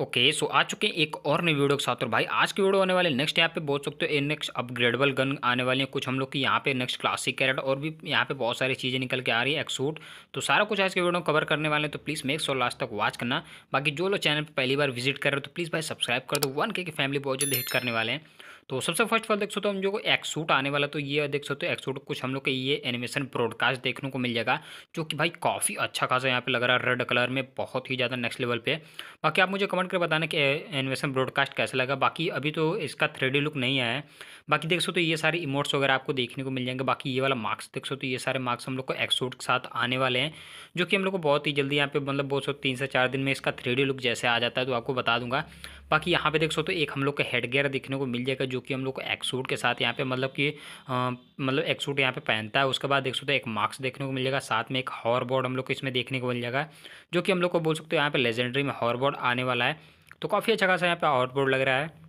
okay okay, so so आ चुके हैं एक और नई वीडियो के साथ और भाई आज की वीडियो आने वाले नेक्स्ट यहाँ पे बोल सकते हो नेक्स्ट अपग्रेडेबल गन आने वाली है कुछ हम लोग की यहाँ पे नेक्स्ट क्लासिक कैरेट और भी यहाँ पे बहुत सारी चीज़ें निकल के आ रही है एक्सूट तो सारा कुछ आज के वीडियो में कवर करने वाले हैं तो प्लीज़ मेक सो लास्ट तक वॉच करना बाकी जो लोग चैनल पर पहली बार विजिट कर रहे हो तो प्लीज़ भाई सब्सक्राइब कर दो वन के फैमिली बहुत जल्द हिट करने वाले हैं तो सबसे फर्स्ट ऑफ ऑल देख सकते हो हम जो एक्सूट आने वाला तो ये देख सकते हो एक्सूट कुछ हम लोग के ये एनिमेशन ब्रॉडकास्ट देखने को मिल जाएगा जो कि भाई काफ़ी अच्छा खासा यहाँ पे लग रहा है रेड कलर में बहुत ही ज़्यादा नेक्स्ट लेवल पे बाकी आप मुझे कमेंट कर बताना कि एनिमेशन ब्रॉडकास्ट कैसा लगा बाकी अभी तो इसका थ्री लुक नहीं आया है बाकी देख सो तो ये सारे इमोट्स वगैरह आपको देखने को मिल जाएंगे बाकी ये वाला मार्क्स देख सो तो ये सारे मार्क्स हम लोग को एक्सूट के साथ आने वाले हैं जो कि हम लोग को बहुत ही जल्दी यहाँ पे मतलब बहुत सौ तीन से चार दिन में इसका थ्री लुक जैसे आ जाता है तो आपको बता दूंगा बाकी यहाँ पे देख सकते हो तो एक हम लोग का हेड गेयर देखने को मिल जाएगा जो कि हम लोग को एक्सूट के साथ यहाँ पे मतलब कि मतलब एक्सूट यहाँ पे पहनता है उसके बाद देख सकते हो तो एक मार्क्स देखने को मिल जाएगा साथ में एक हॉर बोर्ड हम लोग को इसमें देखने को मिल जाएगा जो कि हम लोग को बोल सकते हो यहाँ पे लेजेंडरी में हॉर बोर्ड आने वाला है तो काफ़ी अच्छा खासा यहाँ पर हॉर बोर्ड लग रहा है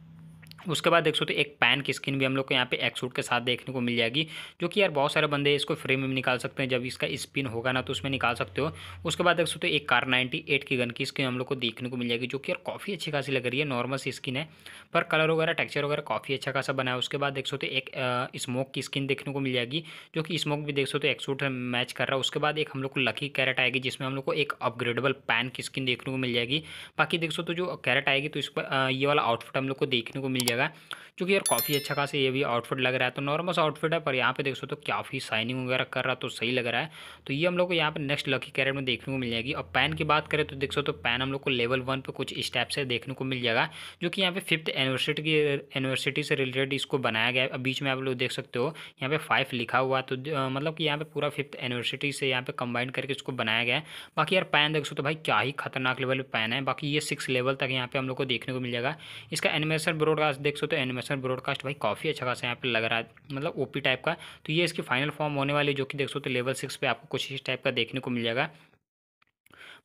उसके बाद देख सकते हो एक पैन की स्किन भी हम लोग को यहाँ पे एक्सूट के साथ देखने को मिल जाएगी जो कि यार बहुत सारे बंदे इसको फ्री में निकाल सकते हैं जब इसका स्पिन होगा ना तो उसमें निकाल सकते हो उसके बाद देख सकते हो एक कार 98 की गन की स्किन हम लोग को देखने को मिल जाएगी जो कि यार काफ़ी अच्छी खासी लग रही है नॉर्मल सी स्किन है पर कलर वगैरह टेक्चर वगैरह काफ़ी अच्छा खासा बना है उसके बाद देख सकते हो एक स्मोक की स्किन देखने को मिल जाएगी जो कि स्मोक भी देख सकते हो एक्सूट मैच कर रहा है उसके बाद एक हम लोग को लकी कैरेट आएगी जिसमें हम लोग को एक अपग्रेडेबल पैन की स्किन देखने को मिल जाएगी बाकी देख सकते हो जो कैरेट आएगी तो इस पर ये वाला आउटफिट हम लोग को देखने को मिल लीजिएगा क्योंकि यार काफ़ी अच्छा खासा ये भी आउटफिट लग रहा है तो नॉर्मल आउटफिट है पर यहाँ पे देख सकते हो तो काफ़ी साइनिंग वगैरह कर रहा तो सही लग रहा है तो ये हम लोग को यहाँ पे नेक्स्ट लकी कैरेट में देखने को मिल जाएगी और पैन की बात करें तो देख सकते हो तो पैन हम लोग को लेवल वन पर कुछ स्टेप से देखने को मिल जाएगा जो कि यहाँ पे फिफ्थ यूनिवर्सिटी की यूनिवर्सिटी से रिलेटेड इसको बनाया गया है बीच में आप लोग देख सकते हो यहाँ पे फाइव लिखा हुआ तो मतलब कि यहाँ पे पूरा फिफ्थ यूनिवर्सिटी से यहाँ पे कंबाइन करके इसको बनाया गया है बाकी यार पैन देख सकते हो तो भाई क्या ही खतरनाक लेवल पैन है बाकी ये सिक्स लेवल तक यहाँ पे हम लोग को देखने को मिल जाएगा इसका एनिमेशन ब्रॉडकास्ट देख सकते हो एनिमेशन ब्रॉडकास्ट भाई काफ़ी अच्छा खासा यहाँ पे लग रहा है मतलब ओपी टाइप का तो ये इसकी फाइनल फॉर्म होने वाली जो कि देख सकते हो लेवल सिक्स पे आपको कुछ इस टाइप का देखने को मिल जाएगा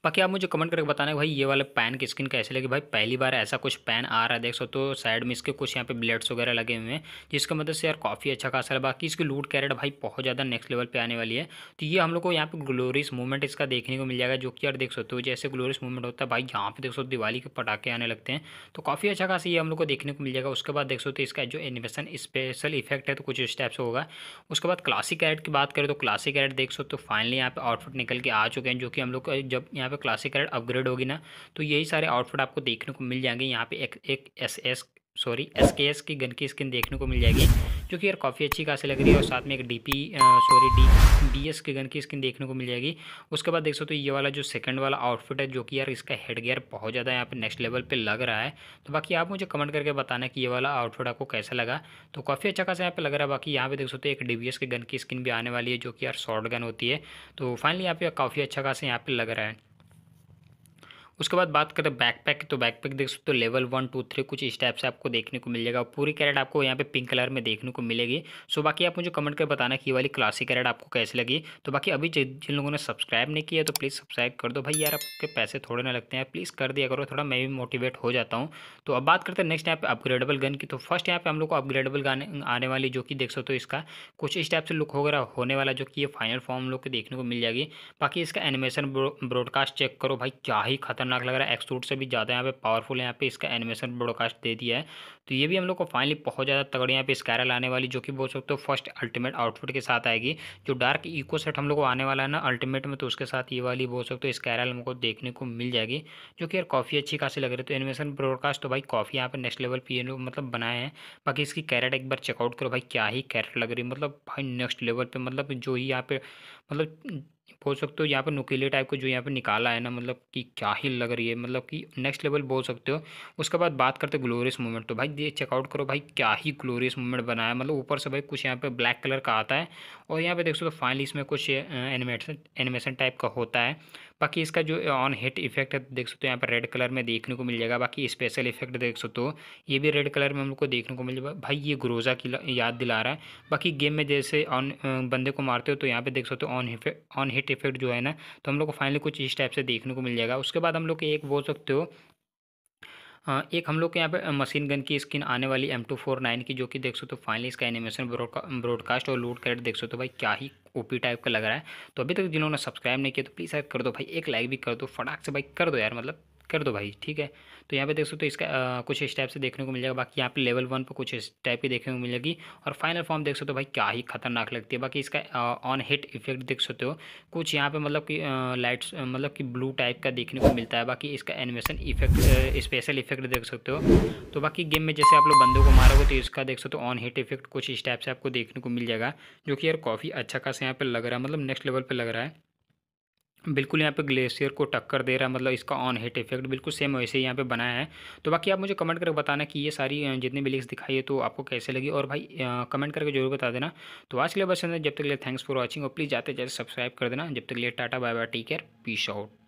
बाकी आप मुझे कमेंट करके बताना भाई ये वाले पैन की स्किन कैसे लगी भाई पहली बार ऐसा कुछ पैन आ रहा है देख सो तो साइड में इसके कुछ यहाँ पे ब्लेड्स वगैरह लगे हुए हैं जिसका मदद मतलब से यार काफ़ी अच्छा खासा है बाकी इसकी लूट कैरेट भाई बहुत ज़्यादा नेक्स्ट लेवल पर आने वाली है तो ये हम लोग को यहाँ पे ग्लोरियस मूवमेंट इसका देखने को मिल जाएगा जो कि यार देख सकते हो जैसे ग्लोरियस मूवमेंट होता है भाई यहाँ पे देख सो दिवाली के पटाखे आने लगते हैं तो काफ़ी अच्छा खासा ये हम लोग को देखने को मिल जाएगा उसके बाद देख सकते इसका जो एनिमेशन स्पेशल इफेक्ट है तो कुछ इस टाइप से होगा उसके बाद क्लासिक कैरेट की बात करें तो क्लासिक कैरेट देख सकते हो फाइनली तो यहाँ पे आउटफिट निकल के आ चुके हैं जो कि हम लोग जब यहाँ यहाँ पे क्लासिक रेड अपग्रेड होगी ना तो यही सारे आउटफिट आपको देखने को मिल जाएंगे यहाँ पे एक एक S S sorry S K S की गन की स्किन देखने को मिल जाएगी जो कि यार काफ़ी अच्छी खासी लग रही है और साथ में एक D P sorry D D S की गन की स्किन देखने को मिल जाएगी उसके बाद देख सकते हो तो ये वाला जो सेकंड वाला आउटफिट है जो कि यार इसका हेड गियर बहुत ज़्यादा यहाँ पे नेक्स्ट लेवल पे लग रहा है तो बाकी आप मुझे कमेंट करके बताना कि ये वाला आउटफिट आपको कैसा लगा तो काफ़ी अच्छा खासा यहाँ पर लग रहा है बाकी यहाँ पे देख सकते हो तो एक डी की गन की स्किन भी आने वाली है जो कि यार शॉर्ट गन होती है तो फाइनली यहाँ पे काफ़ी अच्छा खासा यहाँ पर लग रहा है उसके बाद बात करें बैकपैक तो बैकपैक देख सकते हो लेवल वन टू थ्री कुछ इस टाइप से आपको देखने को मिल जाएगा पूरी कैरेट आपको यहाँ पे पिंक कलर में देखने को मिलेगी सो बाकी आप मुझे कमेंट कर बताना कि ये वाली क्लासिक कैरेट आपको कैसे लगी तो बाकी अभी जिन लोगों ने सब्सक्राइब नहीं किया तो प्लीज़ सब्सक्राइब कर दो भाई यार आपके पैसे थोड़े ना लगते हैं प्लीज़ कर दिया करो थोड़ा मैं भी मोटिवेट हो जाता हूँ तो अब बात करते हैं नेक्स्ट यहाँ पे अपग्रेडेबल गन की तो फर्स्ट यहाँ पे हम लोग को अपग्रेडेबल गन आने वाली जो कि देख सकते हो इसका कुछ इस टाइप से लुक वगैरह होने वाला जो कि ये फाइनल फॉर्म हम लोग को देखने को मिल जाएगी बाकी इसका एनिमेशन ब्रॉडकास्ट चेक करो भाई क्या ही खतरनाक खतरनाक लग रहा है एक्सूट से भी ज़्यादा यहाँ पे पावरफुल है यहाँ पे इसका एनिमेशन ब्रॉडकास्ट दे दिया है तो ये भी हम लोग को फाइनली बहुत ज़्यादा तगड़ी यहाँ पे स्कैरल आने वाली जो कि बोल सकते हो फर्स्ट अल्टीमेट आउटफिट के साथ आएगी जो डार्क इको सेट हम लोग को आने वाला है ना अल्टीमेट में तो उसके साथ ये वाली बोल सकते हो स्कैरल हमको देखने को मिल जाएगी जो कि यार काफ़ी अच्छी खासी लग रही है तो एनिमेशन ब्रॉडकास्ट तो भाई काफ़ी यहाँ पर नेक्स्ट लेवल पी मतलब बनाए हैं बाकी इसकी कैरेट एक बार चेकआउट करो भाई क्या ही कैरेट लग रही है मतलब भाई नेक्स्ट लेवल पर मतलब जो ही यहाँ पे मतलब बोल सकते हो यहाँ पर नुकीले टाइप को जो यहाँ पर निकाला है ना मतलब कि क्या ही लग रही है मतलब कि नेक्स्ट लेवल बोल सकते हो उसके बाद बात करते हो ग्लोरियस मूवमेंट तो भाई ये चेकआउट करो भाई क्या ही ग्लोरियस मूवमेंट बनाया मतलब ऊपर से भाई कुछ यहाँ पे ब्लैक कलर का आता है और यहाँ पे देख सकते हो फाइनली इसमें कुछ एनिमेशन एनिमेशन टाइप का होता है बाकी इसका जो ऑन हिट इफेक्ट है देख सकते हो यहाँ पर रेड कलर में देखने को मिल जाएगा बाकी स्पेशल इफेक्ट देख सकते हो ये भी रेड कलर में हम लोग को देखने को मिल जाएगा भाई ये ग्रोजा की याद दिला रहा है बाकी गेम में जैसे ऑन बंदे को मारते हो तो यहाँ पे देख सकते हो ऑन ऑन हिट इफेक्ट जो है ना तो हम लोग को फाइनली कुछ इस टाइप से देखने को मिल जाएगा उसके बाद हम लोग एक बोल सकते हो हाँ, एक हम लोग के यहाँ पे मशीन गन की स्किन आने वाली एम टू फोर नाइन की जो कि देख सो तो फाइनली इसका एनिमेशन ब्रॉडकास्ट और लूट करेट देख सो तो भाई क्या ही ओपी टाइप का लग रहा है तो अभी तक जिन्होंने सब्सक्राइब नहीं किया तो प्लीज़ यार कर दो भाई एक लाइक भी कर दो फटाक से भाई कर दो यार मतलब कर दो भाई ठीक है तो यहाँ पे देख सकते हो तो इसका आ, कुछ इस टाइप से देखने को मिल जाएगा बाकी यहाँ पे लेवल वन पे कुछ इस टाइप की देखने को मिलेगी और फाइनल फॉर्म देख सकते हो तो भाई क्या ही खतरनाक लगती है बाकी इसका ऑन हिट इफेक्ट देख सकते हो कुछ यहाँ पे मतलब कि लाइट्स मतलब कि ब्लू टाइप का देखने को मिलता है बाकी इसका एनिमेशन इफेक्ट स्पेशल इफेक्ट देख सकते हो तो बाकी गेम में जैसे आप लोग बंदों को मारोगे तो इसका देख सकते हो ऑन हिट इफेक्ट कुछ इस टाइप से आपको देखने को मिल जाएगा जो कि यार काफ़ी अच्छा खासा यहाँ पर लग रहा है मतलब नेक्स्ट लेवल पर लग रहा है बिल्कुल यहाँ पे ग्लेशियर को टक्कर दे रहा है मतलब इसका ऑन हिट इफेक्ट बिल्कुल सेम वैसे ही यहाँ पे बनाया है तो बाकी आप मुझे कमेंट करके बताना कि ये सारी जितनी भी लिंक्स दिखाई है तो आपको कैसे लगी और भाई कमेंट करके जरूर बता देना तो आज के लिए बस जब तक लिए थैंक्स फॉर वॉचिंग और प्लीज़ जाते जाते सब्सक्राइब कर देना जब तक लिए tata bye bye take care peace out